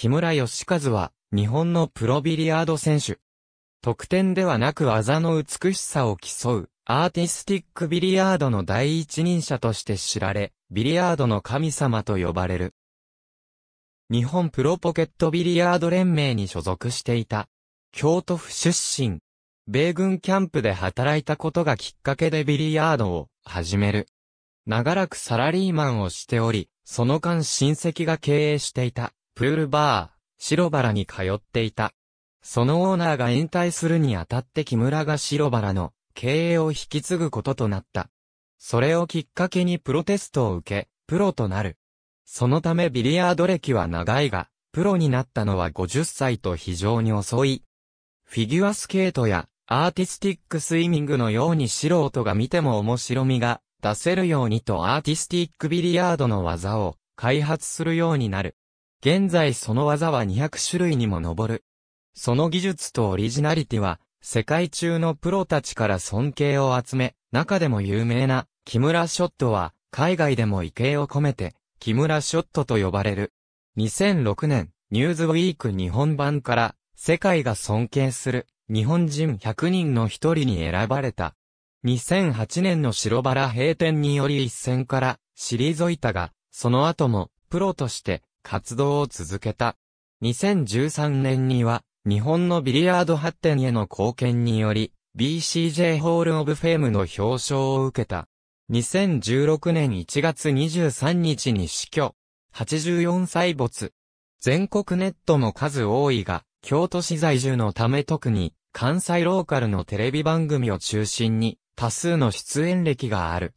木村義和は、日本のプロビリヤード選手。得点ではなく技の美しさを競う、アーティスティックビリヤードの第一人者として知られ、ビリヤードの神様と呼ばれる。日本プロポケットビリヤード連盟に所属していた。京都府出身。米軍キャンプで働いたことがきっかけでビリヤードを始める。長らくサラリーマンをしており、その間親戚が経営していた。プールバー、白原に通っていた。そのオーナーが引退するにあたって木村が白原の経営を引き継ぐこととなった。それをきっかけにプロテストを受け、プロとなる。そのためビリヤード歴は長いが、プロになったのは50歳と非常に遅い。フィギュアスケートやアーティスティックスイミングのように素人が見ても面白みが出せるようにとアーティスティックビリヤードの技を開発するようになる。現在その技は200種類にも上る。その技術とオリジナリティは、世界中のプロたちから尊敬を集め、中でも有名な、木村ショットは、海外でも意形を込めて、木村ショットと呼ばれる。2006年、ニューズウィーク日本版から、世界が尊敬する、日本人100人の一人に選ばれた。2008年の白バラ閉店により一戦から、退いたが、その後も、プロとして、活動を続けた。2013年には、日本のビリヤード発展への貢献により、BCJ ホールオブフェームの表彰を受けた。2016年1月23日に死去。84歳没。全国ネットも数多いが、京都市在住のため特に、関西ローカルのテレビ番組を中心に、多数の出演歴がある。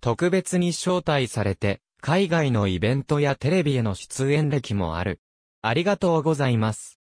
特別に招待されて、海外のイベントやテレビへの出演歴もある。ありがとうございます。